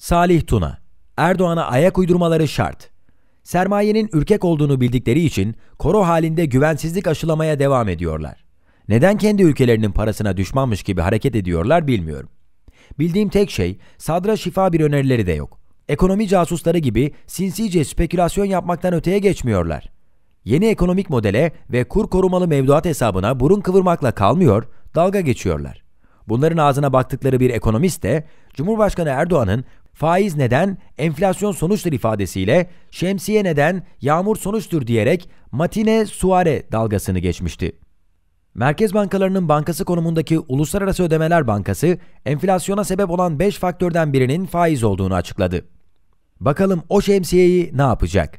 Salih Tuna, Erdoğan'a ayak uydurmaları şart. Sermayenin ürkek olduğunu bildikleri için koro halinde güvensizlik aşılamaya devam ediyorlar. Neden kendi ülkelerinin parasına düşmanmış gibi hareket ediyorlar bilmiyorum. Bildiğim tek şey sadra şifa bir önerileri de yok. Ekonomi casusları gibi sinsice spekülasyon yapmaktan öteye geçmiyorlar. Yeni ekonomik modele ve kur korumalı mevduat hesabına burun kıvırmakla kalmıyor, dalga geçiyorlar. Bunların ağzına baktıkları bir ekonomist de Cumhurbaşkanı Erdoğan'ın faiz neden, enflasyon sonuçtur ifadesiyle şemsiye neden, yağmur sonuçtur diyerek matine suare dalgasını geçmişti. Merkez bankalarının bankası konumundaki Uluslararası Ödemeler Bankası, enflasyona sebep olan 5 faktörden birinin faiz olduğunu açıkladı. Bakalım o şemsiyeyi ne yapacak?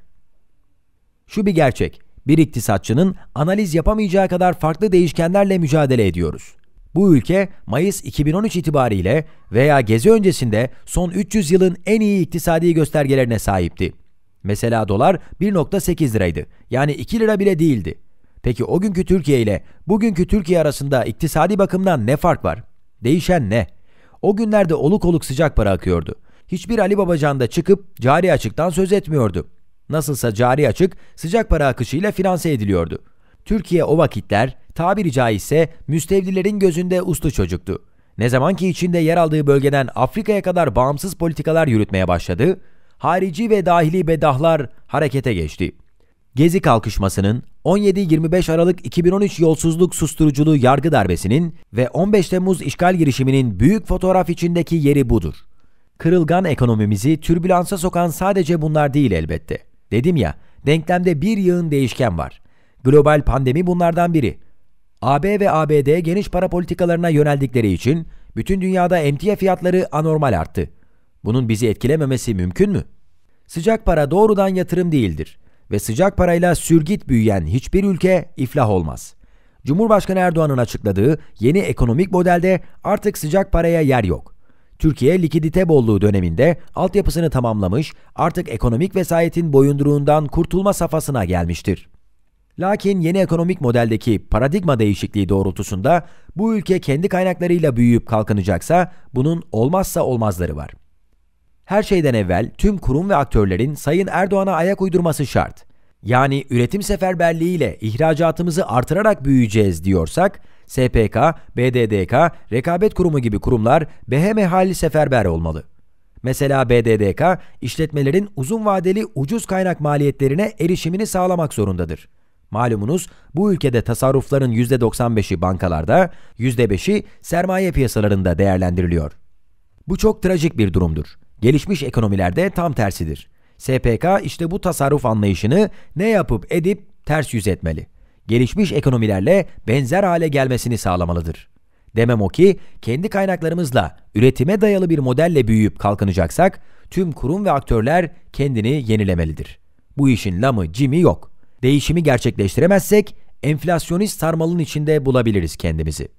Şu bir gerçek, bir iktisatçının analiz yapamayacağı kadar farklı değişkenlerle mücadele ediyoruz. Bu ülke Mayıs 2013 itibariyle veya gezi öncesinde son 300 yılın en iyi iktisadi göstergelerine sahipti. Mesela dolar 1.8 liraydı. Yani 2 lira bile değildi. Peki o günkü Türkiye ile bugünkü Türkiye arasında iktisadi bakımdan ne fark var? Değişen ne? O günlerde oluk oluk sıcak para akıyordu. Hiçbir Ali Babacan da çıkıp cari açıktan söz etmiyordu. Nasılsa cari açık sıcak para akışıyla finanse ediliyordu. Türkiye o vakitler tabiri caizse müstevdilerin gözünde uslu çocuktu. Ne zaman ki içinde yer aldığı bölgeden Afrika'ya kadar bağımsız politikalar yürütmeye başladı, harici ve dahili bedahlar harekete geçti. Gezi kalkışmasının, 17-25 Aralık 2013 yolsuzluk susturuculuğu yargı darbesinin ve 15 Temmuz işgal girişiminin büyük fotoğraf içindeki yeri budur. Kırılgan ekonomimizi türbülansa sokan sadece bunlar değil elbette. Dedim ya, denklemde bir yığın değişken var. Global pandemi bunlardan biri. AB ve ABD geniş para politikalarına yöneldikleri için bütün dünyada emtia fiyatları anormal arttı. Bunun bizi etkilememesi mümkün mü? Sıcak para doğrudan yatırım değildir ve sıcak parayla sürgit büyüyen hiçbir ülke iflah olmaz. Cumhurbaşkanı Erdoğan'ın açıkladığı yeni ekonomik modelde artık sıcak paraya yer yok. Türkiye likidite bolluğu döneminde altyapısını tamamlamış, artık ekonomik vesayetin boyunduruğundan kurtulma safhasına gelmiştir. Lakin yeni ekonomik modeldeki paradigma değişikliği doğrultusunda bu ülke kendi kaynaklarıyla büyüyüp kalkınacaksa bunun olmazsa olmazları var. Her şeyden evvel tüm kurum ve aktörlerin Sayın Erdoğan'a ayak uydurması şart. Yani üretim seferberliğiyle ihracatımızı artırarak büyüyeceğiz diyorsak SPK, BDDK, Rekabet Kurumu gibi kurumlar behemehal seferber olmalı. Mesela BDDK, işletmelerin uzun vadeli ucuz kaynak maliyetlerine erişimini sağlamak zorundadır. Malumunuz bu ülkede tasarrufların %95'i bankalarda, %5'i sermaye piyasalarında değerlendiriliyor. Bu çok trajik bir durumdur. Gelişmiş ekonomilerde tam tersidir. SPK işte bu tasarruf anlayışını ne yapıp edip ters yüz etmeli. Gelişmiş ekonomilerle benzer hale gelmesini sağlamalıdır. Demem o ki kendi kaynaklarımızla üretime dayalı bir modelle büyüyüp kalkınacaksak tüm kurum ve aktörler kendini yenilemelidir. Bu işin lamı cimi yok değişimi gerçekleştiremezsek enflasyonist sarmalın içinde bulabiliriz kendimizi.